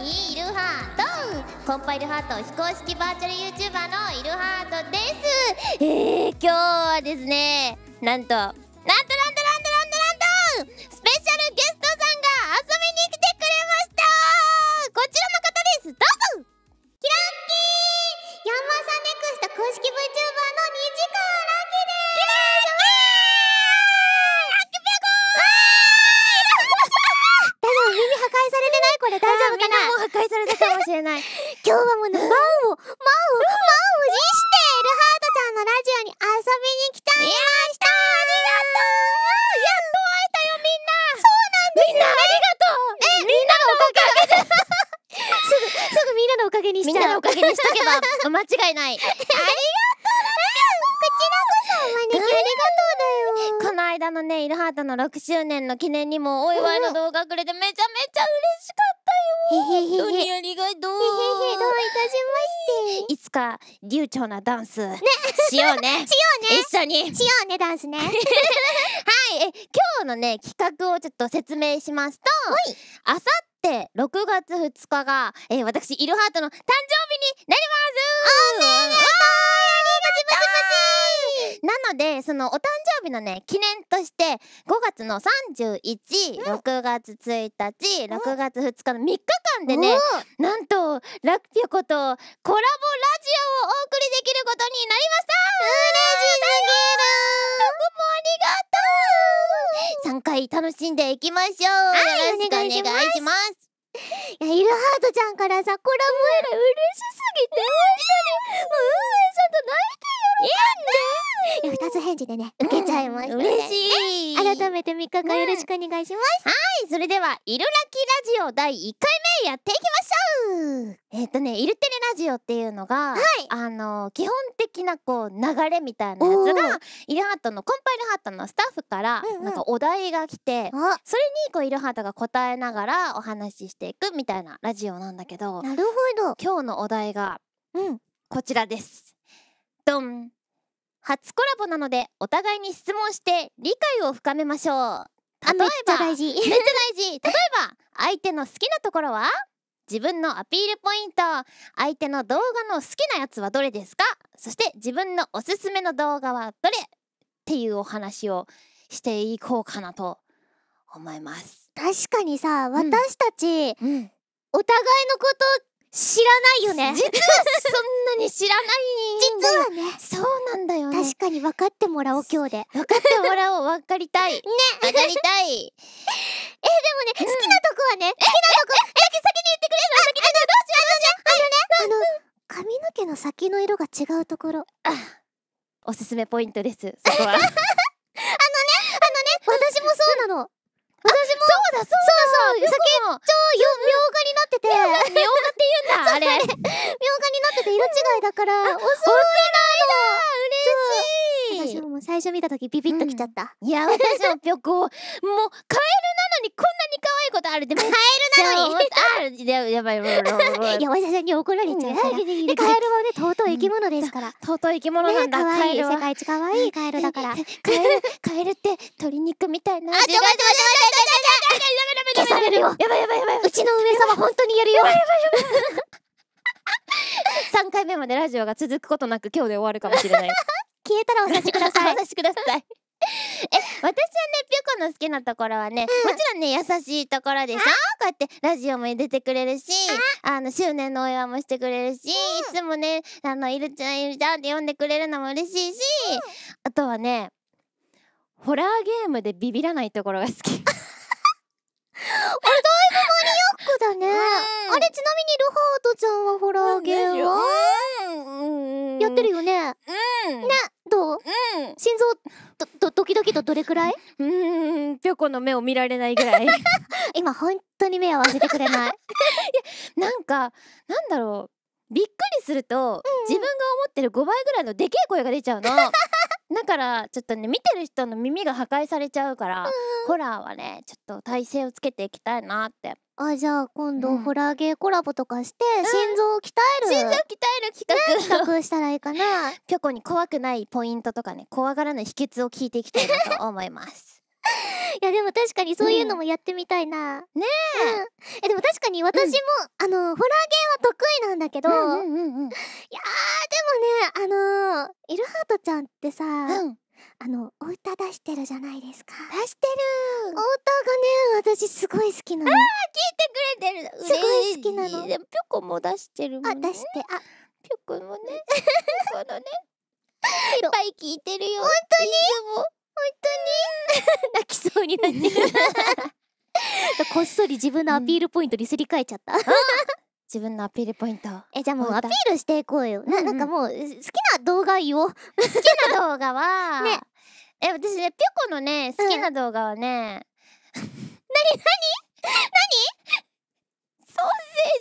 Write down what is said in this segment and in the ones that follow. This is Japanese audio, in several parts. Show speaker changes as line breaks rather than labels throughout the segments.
にいるハートコンパイルハート非公式バーチャル YouTuber のイルハートですえー、今日はですねなんとなんとにしたみんなのおかげにしとけば 間違いないありがとうこちらこそお招きありがとうだよこの間のねイルハートの6周年の記念にもお祝いの動画くれてめちゃめちゃ嬉しかったよ本当にありがとうどういたしましていつか流暢なダンス、ね、しようね しようね一緒にしようねダンスね はいえ今日のね企画をちょっと説明しますとあさって6月2日が、えー、私イルハートの誕生日になりますなのでそのお誕生日のね記念として5月の316月1日、6月2日の3日間でね、なんとラッピョコとコラボラジオをお送りできることになりましたうれしすぎるど僕もありがとう3回楽しんでいきましょうはいお願いしますいやイルハートちゃんからさコラボエラ嬉しすぎて本当にもう運営さんと泣いていや二つ返事でね受けちゃいました、ね、嬉しい改めて三日間よろしくお願いします、うん、はいそれでは「いるらきラジオ」第一回目やっていきましょうえっ、ー、とね「イルテレラジオ」っていうのが、はい、あの基本的なこう流れみたいなやつがイルハートのコンパイルハートのスタッフから、なんかお題が来て、それにこうイルハートが答えながらお話ししていくみたいなラジオなんだけどなるほど今日のお題が、うん、こちらですどん初コラボなのでお互いに質問して理解を深めましょう例えばめっちゃ大事めっちゃ大事例えば相手の好きなところは自分のアピールポイント相手の動画の好きなやつはどれですかそして自分のおすすめの動画はどれっていうお話をしていこうかなと思います確かにさ私たち、うん、お互いのこと知らないよね実は そんなに知らない実はねそうなんだよね確かに分かってもらおう今日で分かってもらおう分かりたい ね分かりたい えでもね、好きなとこはね好きなとこ先先に言ってくれるのどうしようどうしあのねあの髪の毛の先の色が違うところおすすめポイントですそこはあのねあのね私もそうなの私もそうだそうだそうだ先最初見た時ビビッときちゃった、うん、いや私もピョもうカエルなのにこんなに可愛いことあるって カエルなのにあるや やばい山下さんに怒られちゃうから、うん、カエルはね尊い生き物ですから、うん、尊い生き物なんだ、ね、カエい世界一可愛いカエルだからカエルカエルって鶏肉みたいなあちょ待って待って待って待って消されるよやばいやばいやばいうちの上様本当にやるよやばいやばいやばい3 回目までラジオが続くことなく今日で終わるかもしれない消えたらお察しくださいお察しください え私はねピョコの好きなところはね、うん、もちろんね優しいところでしょこうやってラジオも出てくれるしあの周年のお祝いもしてくれるし、うん、いつもね「あのいるちゃんいるちゃん」って呼んでくれるのも嬉しいし、うん、あとはねホラーゲームでビビらないところが好き俺 だいぶマニアックだね、あれちなみにルハートちゃんはホラーゲームやってるよね臓どドキドキとどれくらいうーんぴょこの目を見られないぐらい 今本当に目合わせてくれない いやなんかなんだろうびっくりすると、うんうん、自分が思ってる5倍ぐらいのでけえ声が出ちゃうの だからちょっとね見てる人の耳が破壊されちゃうから、うん、ホラーはねちょっと体勢をつけていきたいなってあじゃあ今度ホラーゲーコラボとかして心臓を鍛える、心臓鍛える企画、ね、企画したらいいかなぴょこに怖くないポイントとかね怖がらない秘訣を聞いていきたいなと 思いますいやでも確かにそういうのもやってみたいな、うん、ねえ、うん、でも確かに私も、うん、あのホラーゲーは得意なんだけど、いやでもねあのイルハートちゃんってさ、うんあのお歌出してるじゃないですか出してるお歌がね私すごい好きなのあー聞いてくれてるすごい好きなのぴょこも出してるもんねあ出してあぴょこもねこのね いっぱい聞いてるよ本当に本当に 泣きそうになってる こっそり自分のアピールポイントにすり替えちゃった、うん自分のアピールポイントえじゃあもうアピールしていこうよな,、なんかもう好きな動画言おう好きな動画は ねえ私ねぴょこのね好きな動画はね、うん、なになになにソー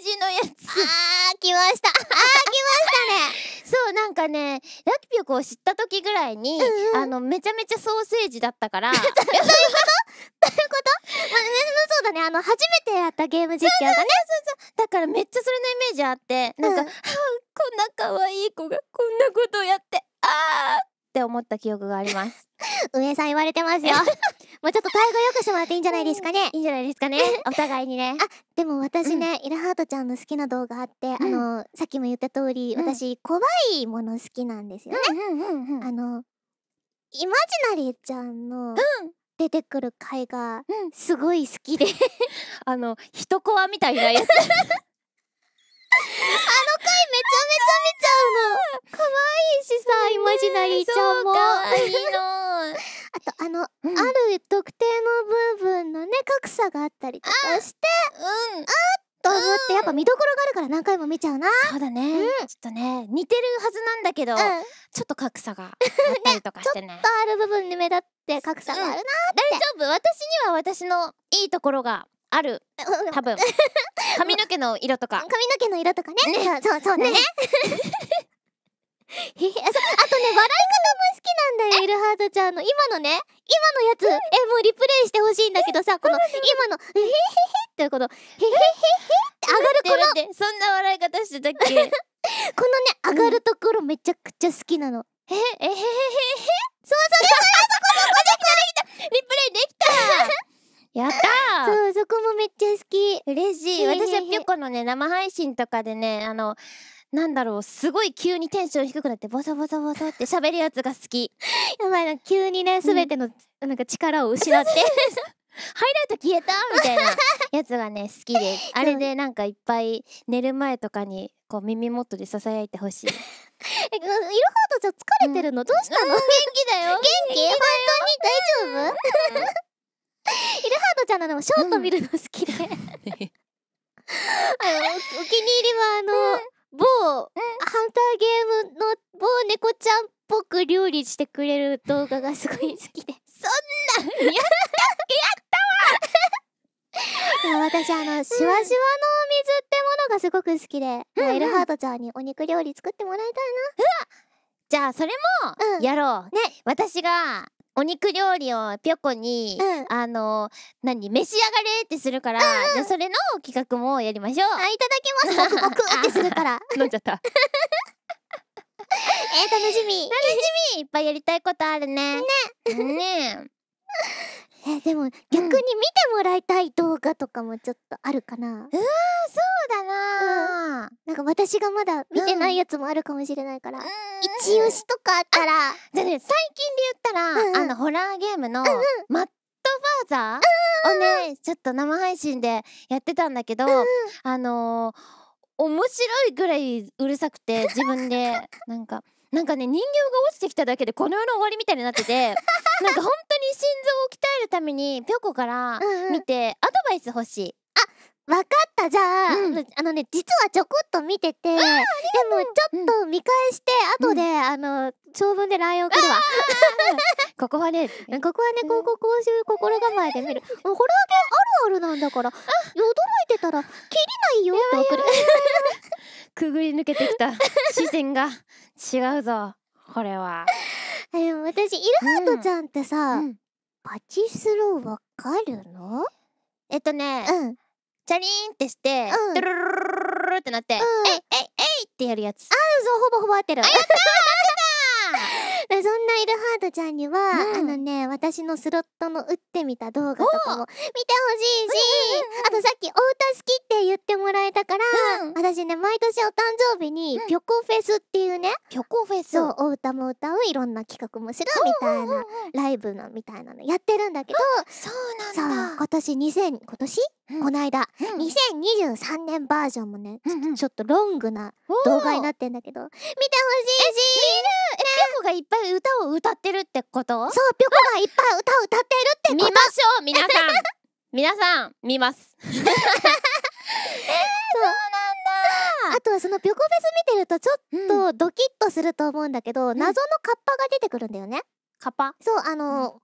セージのやつあ来ましたあ来ましたね そうなんかねラピピョコを知った時ぐらいに、うんうん、あのめちゃめちゃソーセージだったから どういうことことまあ、ね、そうだね、あの、初めてやったゲーム実況がね。そうそうそうだからめっちゃそれのイメージあって、なんか、うん、こんな可愛い子がこんなことをやって、あーって思った記憶があります。上さん言われてますよ。もうちょっと対応よくしてもらっていいんじゃないですかね。いいんじゃないですかね。お互いにね。あ、でも私ね、イラハートちゃんの好きな動画あって、あの、さっきも言った通り、私、怖いもの好きなんですよね。あの、イマジナリーちゃんの、出てくる回がすごい好きで あの一コアみたいなやつ あの回めちゃめちゃ見ちゃうの可愛いしさイマジナリーちゃんも可愛いの あとあの、うん、ある特定の部分のね格差があったりとかしてうんあっ動物ってやっぱ見どころがあるから何回も見ちゃうなそうだね、うん、ちょっとね似てるはずなんだけど、うん、ちょっと格差が あったりとかしてねね、ちょっとある部分に目立って格差があるなって、うん、大丈夫私には私のいいところがある多分 髪の毛の色とか髪の毛の色とかね、ね、そうそうねね あとね笑い方も好きなんだよイルハートちゃんの今のね今のやつえもうリプレイしてほしいんだけどさこの今の「えへへへ」ってこの「へへへへ」って上がるこのそんな笑い方してたっけ このね上がるところめちゃくちゃ好きなの。えへへへへへそうそうそうそうそこそこできたリプレイできたやったそうそこもめっちゃ好き嬉しい私はぴょこのね生配信とかでねあのなんだろうすごい急にテンション低くなってボソボソボソって喋るやつが好きやばいな急にねべてのなんか力を失ってハイライト消えたみたいなやつがね好きであれで なんかいっぱい寝る前とかにこう耳元でささやいてほしい。え、いろはとちゃん疲れてるの、うん、どうしたの、うん、元気だよ。元気本当に大丈夫、うん、イルハートちゃんのショート見るの好きで、あのお気に入りはあの、うん、某、ハンターゲームの某猫ちゃんっぽく料理してくれる動画がすごい好きでそんなやったやった私あの、うん、シワシワの水ってものがすごく好きで、ううん、エルハートちゃんにお肉料理作ってもらいたいなうわじゃあそれもやろう、うん、ね私がお肉料理をぴょこに、うん、あの何召し上がれってするから、うんうん、じゃそれの企画もやりましょうあいただきますボクボクってするから 飲んじゃった えー、楽しみ楽しみいっぱいやりたいことあるねねねえでも逆に見てもらいたい動画とかもちょっとあるかな、うん、わそうだな、うん、なんか私がまだ見てないやつもあるかもしれないから、うん、一押しとかあったらじゃね最近で言ったら、うんうん、あのホラーゲームの、マットファーザーをねちょっと生配信でやってたんだけど、うんうん、あのー、面白いぐらいうるさくて自分でなんか。なんかね人形が落ちてきただけでこの世の終わりみたいになってて なんか本当に心臓を鍛えるためにぴょこから見てアドバイス欲しい。わかったじゃあ、うん、あのね実はちょこっと見ててでもちょっと見返して後で、うん、あの長文で LINE 送るわ ここはねここはねこここうし心構えで見るもホラーゲあるあるなんだから驚いてたら「きりないよ」って送る くぐり抜けてきた視線が違うぞこれはでも私イルハートちゃんってさ、うん、パチスローわかるのえっとね、うんチャリンってして、うん、ドゥルルルルルってなって、えいえいえいってやるやつあそうほぼほぼ合ってるあやったそんなイルハートちゃんには、うん、あのね私のスロットの打ってみた動画とかも見てほしいし、うんうんうん、あとさっきお歌好きって言ってもらえたから、うん、私ね毎年お誕生日に「ピョコフェス」っていうね、ピョコフェスそうお歌も歌ういろんな企画もするみたいな、ライブのみたいなのやってるんだけど、そうなんだ今年2000今年、うん、この間、うん、2023年バージョンもね、うんうん、ちょっとロングな動画になってんだけど見てほしいしがいっぱい歌を歌ってるってことそうピョコがいっぱい歌を歌ってるって見ましょう皆さん 皆さん見ますえー、そうなんだあとはそのピョコフェス見てるとちょっとドキッとすると思うんだけど、うん、謎のカッパが出てくるんだよねカッパそうあのうん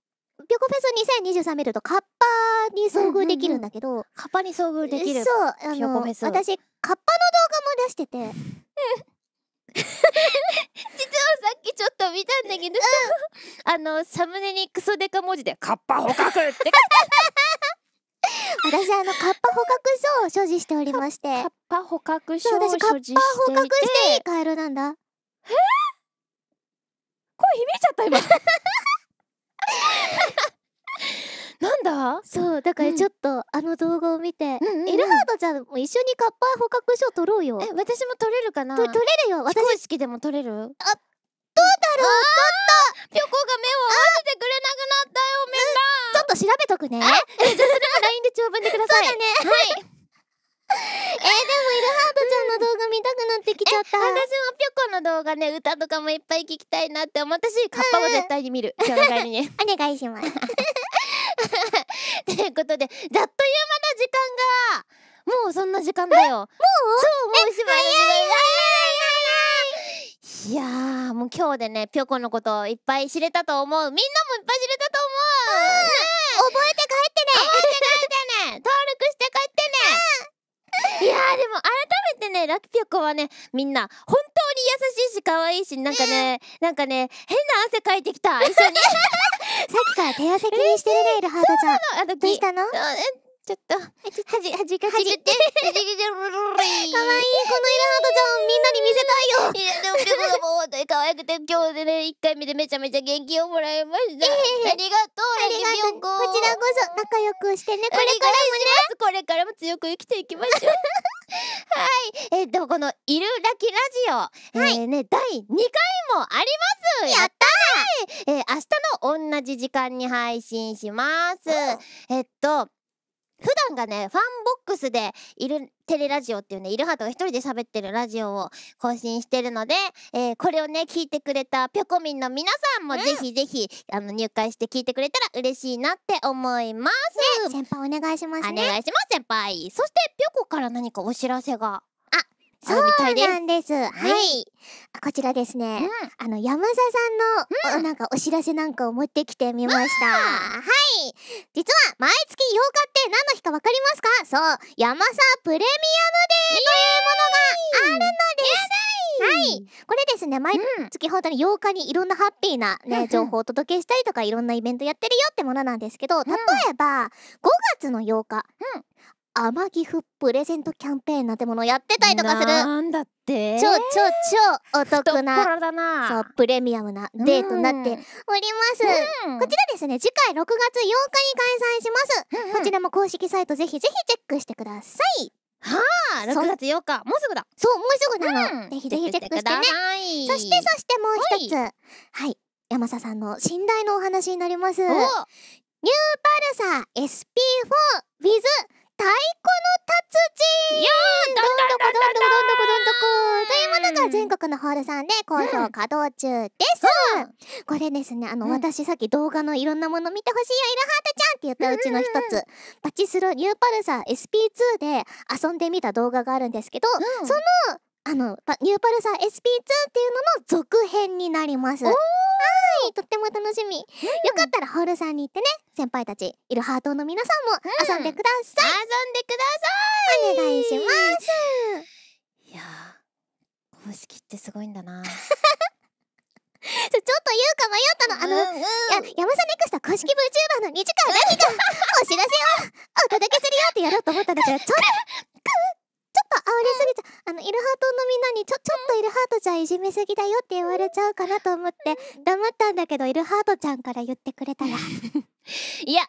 ピョコフェス2023見るとカッパに遭遇できるんだけど、うんうんうん、カッパに遭遇できるそうあの私カッパの動画も出してて いたんだけど、あのサムネにクソデカ文字で「カッパ捕獲!」ってあ私あのカッパ捕獲書を所持しておりましてカッパ捕獲書を所持していてカッパ捕獲していいカエルなんだえ声響いちゃった今なんだそうだからちょっと、うん、あの動画を見て、うんうんうん、エルハードちゃんも一緒にカッパ捕獲書取ろうよえ私も取れるかな取れるよ私公式でも取れるああるちょっとが目を合わせてくれなくなったよみんな、ん、ちょっと調べとくね じゃそれは LINE で長文でくださいそうだねはい えー、でもイルハートちゃんの動画見たくなってきちゃった、うん、私もぴょこの動画ね歌とかもいっぱい聞きたいなって思ったしカッパも絶対に見る、う ん、お願いしますということでざっという間な時間がもうそんな時間だよもうそうもうおしまいいやーもう今日でねぴょこのこといっぱい知れたと思うみんなもいっぱい知れたと思う、うん覚えて帰ってね覚えて帰ってね登録して帰ってね、うん、いやーでも改めてねラッピぴょこはねみんな本当に優しいし可愛いしなんかね、うん、なんかね変な汗かいてきた一緒に さっきから手汗気にしてるねいるハートちゃんどうしたのちょっと、はじ、はじ、かじかじかじかわいい、この色の赤ちゃんみんなに見せたいよ。いや、でも、ピョがもう本当に可愛くて、今日でね、一回目でめちゃめちゃ元気をもらいました。えー、ありがとう、ありがとう。こちらこそ仲良くしてね、これからもね。これからも強く生きていきましょう。はい。えー、でこの、いるラキラジオ、はい、えー、ね、第2回もありますやったーえー、明日の同じ時間に配信します。えっと、普段がね、ファンボックスでいる、テレラジオっていうね、イルハートが一人で喋ってるラジオを更新してるので、えー、これをね、聞いてくれたぴょこみんの皆さんもぜひぜひ、あの、入会して聞いてくれたら嬉しいなって思います。ね、先輩お願いしますね。お願いします、先輩。そして、ぴょこから何かお知らせが。
そうなんで
す。はい。こちらですね、あの、山佐さんの、なんかお知らせなんかを持ってきてみました。はい。実は、毎月8日って何の日かわかりますかそう、山佐プレミアムデーというものがあるのです。はい。これですね、毎月本当に8日にいろんなハッピーなね、うん、情報をお届けしたりとか、いろんなイベントやってるよってものなんですけど、例えば、5月の8日、うん、天岐阜プレゼントキャンペーンなんてものやってたりとかするなんだって超超超お得なそうプレミアムなデートになっております、うん、こちらですね次回6月8日に開催します、うんうん、こちらも公式サイトぜひぜひチェックしてくださいはあ、6月8日、もうすぐだ。そう、もうすぐなの。うん、ぜひぜひチェックしてね。てそして、そしてもう一つ、はい。はい。山佐さんの信頼のお話になります。ニューパルサ SP4 with 太鼓の達人よーどんどこどんどこどんどこどんどこというものが全国のホールさんで好評稼働中です、うん、これですねあの、うん、私さっき動画のいろんなもの見てほしいよイルハートちゃんって言ったうちの一つ、うん、パチスロニューパルサー SP2 で遊んでみた動画があるんですけど、そのあのニューパルサー SP2 っていうのの続編になります。おーとっても楽しみ、うん、よかったらホールさんに行ってね先輩たちいるハートの皆さんも遊んでください、うん、遊んでくださいお願いしますいや公式ってすごいんだな ちょっと言うか迷ったのあの、うんうん、や山下ネクスト公式 VTuber の2西川何がお知らせをお届けするよってやろうと思ったんだけどちょっと っと煽りすぎちゃう、あのイルハートのみんなにちょちょっとイルハートちゃんいじめすぎだよって言われちゃうかなと思って黙ったんだけどイルハートちゃんから言ってくれたら いや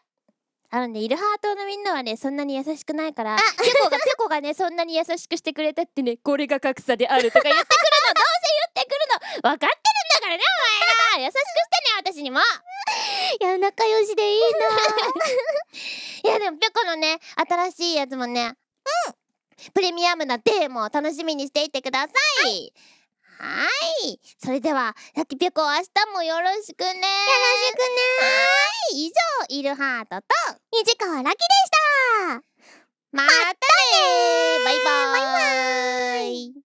あのねイルハートのみんなはねそんなに優しくないからピョコがコがねそんなに優しくしてくれたってねこれが格差であるとか言ってくるのどうせ言ってくるの分かってるんだからねお前ら優しくしてね私にもいや仲良しでいいな いやでもコのね新しいやつもねうんプレミアムなデーも楽しみにしていてください、はいはい。それでは、ラッキーピョコ、明日もよろしくね。よろしくね。はい。以上、イルハートと、虹川ラッキでした。またねバイバイ。バイバイ